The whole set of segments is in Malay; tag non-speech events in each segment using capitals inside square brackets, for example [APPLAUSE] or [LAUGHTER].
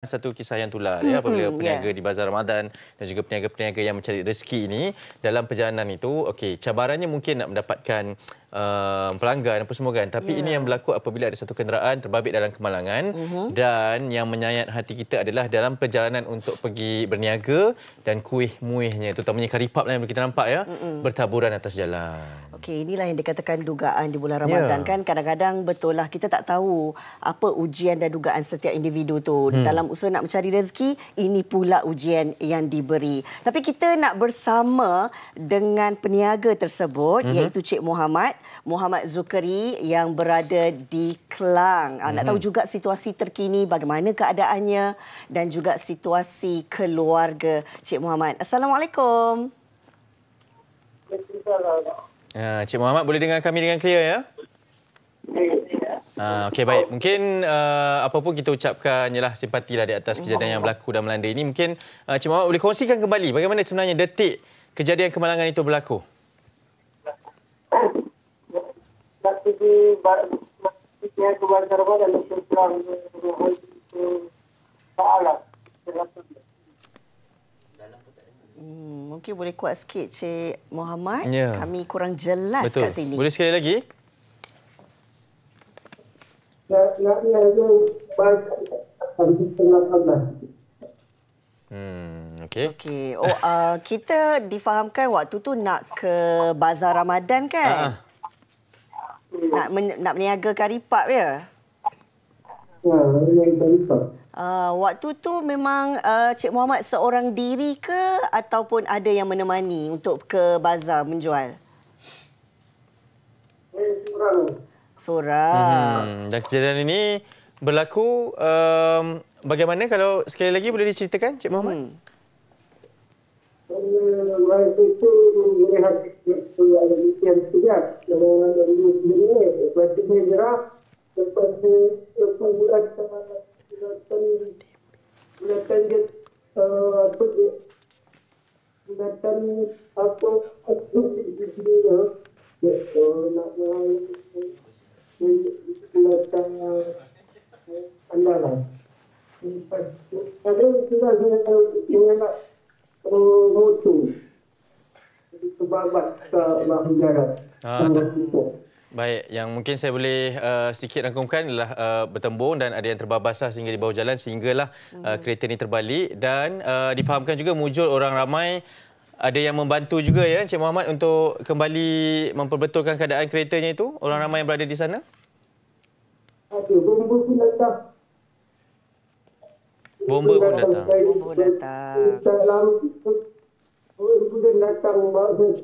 satu kisah yang tular ya apabila ya. peniaga yeah. di bazar Ramadan dan juga peniaga-peniaga yang mencari rezeki ini dalam perjalanan itu okey cabarannya mungkin nak mendapatkan uh, pelanggan apa semua kan. Tapi yeah. ini ya. yang berlaku apabila ada satu kenderaan terbabit dalam kemalangan uh-huh. dan yang menyayat hati kita adalah dalam perjalanan untuk pergi berniaga dan kuih-muihnya terutamanya karipap lah yang kita nampak ya Mm-mm. bertaburan atas jalan. Okey, inilah yang dikatakan dugaan di bulan Ramadan yeah. kan. Kadang-kadang betul lah kita tak tahu apa ujian dan dugaan setiap individu tu. Hmm. Dalam usaha nak mencari rezeki, ini pula ujian yang diberi. Tapi kita nak bersama dengan peniaga tersebut mm-hmm. iaitu Cik Muhammad Muhammad Zukri yang berada di Kelang. Mm-hmm. Nak tahu mhm. juga situasi terkini, bagaimana keadaannya dan juga situasi keluarga Cik Muhammad. Assalamualaikum. Ya, Cik Muhammad boleh dengar kami dengan clear ya? Ah, okey baik. Mungkin uh, apa pun kita ucapkan ialah simpati lah di atas kejadian yang berlaku dan melanda ini. Mungkin uh, Cik Muhammad boleh kongsikan kembali bagaimana sebenarnya detik kejadian kemalangan itu berlaku? ಮಸೀದಿ hmm, Mungkin boleh kuat sikit Cik Muhammad. Ya. Kami kurang jelas Betul. kat sini. Boleh sekali lagi? Hmm, okay. Okay. Oh, uh, kita difahamkan waktu tu nak ke Bazar Ramadan kan? Uh-huh nak men- nak berniaga karipap ya? Ya, berniaga karipap. Uh, waktu tu memang uh, Cik Muhammad seorang diri ke ataupun ada yang menemani untuk ke bazar menjual? Seorang. Hmm. Dan kejadian ini berlaku um, bagaimana kalau sekali lagi boleh diceritakan Cik Muhammad? Hmm. Waktu itu melihat itu ada bukian sejak dalam dari sendiri seperti menyerah seperti pengurat semangat gunakan gunakan apa gunakan apa aku di sini ya ya so nak mengalami gunakan apa lah kalau kita sudah tahu ini nak mengutus sebab bahasa Mahmudara. Baik, yang mungkin saya boleh uh, eh, sedikit rangkumkan ialah uh, bertembung dan ada yang terbawa sehingga di bawah jalan sehinggalah uh, kereta ini terbalik dan uh, dipahamkan juga muncul orang ramai ada yang membantu juga ya Encik Muhammad untuk kembali memperbetulkan keadaan keretanya itu orang ramai yang berada di sana. Okey, bumbu pun dah Bomba pun datang. Bomba pun datang. Dalam kemudian datang maksud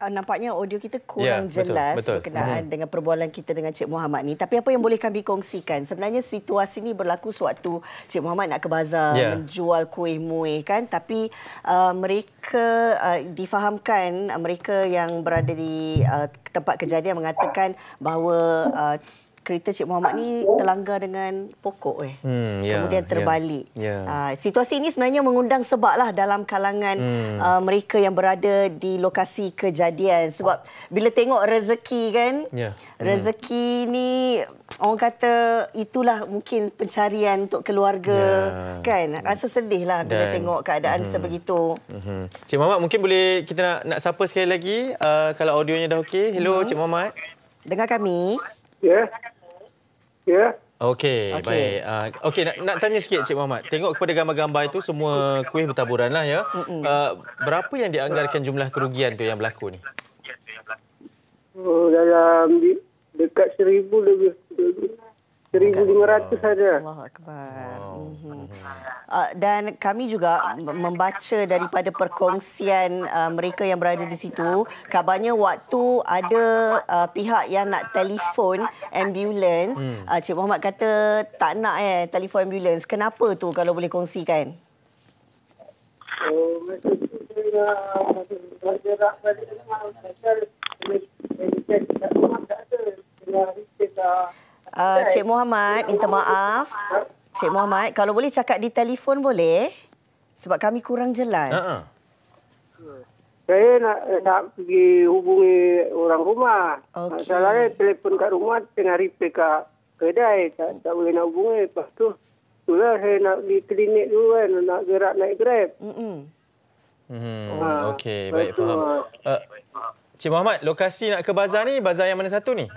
Hmm. Nampaknya audio kita kurang ya, betul, jelas betul. berkenaan uh-huh. dengan perbualan kita dengan Cik Muhammad ni. Tapi apa yang boleh kami kongsikan? Sebenarnya situasi ni berlaku sewaktu Cik Muhammad nak ke bazar ya. menjual kuih-muih kan. Tapi uh, mereka uh, difahamkan uh, mereka yang berada di uh, tempat kejadian mengatakan bahawa uh, kereta Cik Muhammad ni terlanggar dengan pokok eh. Hmm, yeah, Kemudian ya, terbalik. Yeah, ya. yeah. Uh, situasi ini sebenarnya mengundang sebablah dalam kalangan hmm. uh, mereka yang berada di lokasi kejadian sebab bila tengok rezeki kan. Yeah. Hmm. Rezeki hmm. ni orang kata itulah mungkin pencarian untuk keluarga yeah. kan. Rasa sedihlah bila Dan, tengok keadaan hmm sebegitu. hmm Cik Muhammad mungkin boleh kita nak nak sapa sekali lagi uh, kalau audionya dah okey. Hello hmm Cik Muhammad. Dengar kami. Ya. Yeah. Ya. Yeah. Okey, okay. baik. Uh, Okey, nak, nak tanya sikit Cik Muhammad. Tengok kepada gambar-gambar itu semua kuih bertaburan lah ya. Uh, berapa yang dianggarkan jumlah kerugian tu yang berlaku ni? Oh, dalam dekat seribu lebih. 1500 saja. Allah akbar. Mhm. [LAUGHS] Ah, dan kami juga membaca daripada perkongsian ah, mereka yang berada di situ, kabarnya waktu ada ah, pihak yang nak telefon ambulans, hmm. Cik Muhammad kata tak nak eh telefon ambulans. Kenapa tu kalau boleh kongsikan? Oh, uh, Cik Muhammad minta maaf. Cik Muhammad, kalau boleh cakap di telefon boleh? Sebab kami kurang jelas. Uh-huh. Saya nak, eh, nak pergi hubungi orang rumah. Okay. Masalahnya kan, telefon kat rumah tengah repair kat kedai. Tak, tak boleh nak hubungi. Lepas tu, itulah saya nak pergi klinik dulu kan. Nak gerak naik grab. Mm-hmm. Ha, Okey, baik faham. Uh, Cik Muhammad, lokasi nak ke bazar ni, bazar yang mana satu ni?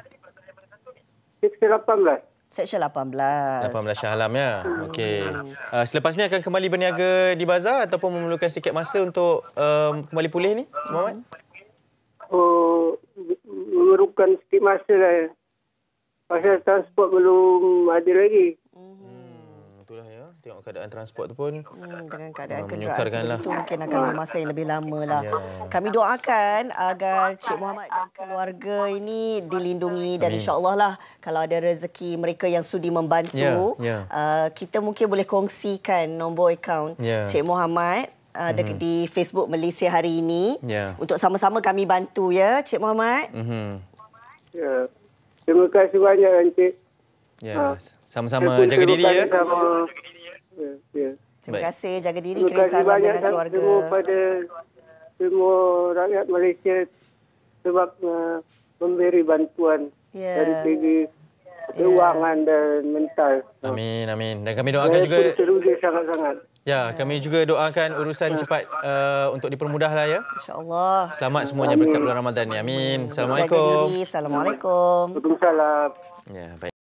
Seksyen 18. Seksyen 18. 18 Syahalam, ya. Hmm. Okey. Uh, selepas ini akan kembali berniaga di bazar ataupun memerlukan sikit masa untuk um, kembali pulih ini, Cik Mohd? Uh, memerlukan sikit masa lah. Pasal transport belum ada lagi. Hmm tengok keadaan transport tu pun hmm, dengan keadaan kenderaan itu lah. mungkin akan masa yang lebih lama lah. Ya. Kami doakan agar Cik Muhammad dan keluarga ini dilindungi Amin. dan insyaAllah lah kalau ada rezeki mereka yang sudi membantu, ya. Ya. Uh, kita mungkin boleh kongsikan nombor akaun ya. Cik Muhammad ada uh, mm-hmm. di Facebook Malaysia hari ini yeah. untuk sama-sama kami bantu ya Cik Muhammad. Mm-hmm. Yeah. Terima kasih banyak Encik. Ya. Yeah. sama-sama jaga diri ya. Sama. Ya, ya. Terima kasih. Jaga diri. Terima kasih salam banyak dengan keluarga. Semua pada semua rakyat Malaysia sebab uh, memberi bantuan ya. dari segi keuangan dan mental. Amin, amin. Dan kami doakan Saya juga. Terus sangat-sangat. Ya, kami juga doakan urusan cepat uh, untuk lah ya. Insyaallah. Selamat semuanya berkat bulan Ramadan ni. Amin. Assalamualaikum. Assalamualaikum. Waalaikumsalam. Ya, baik.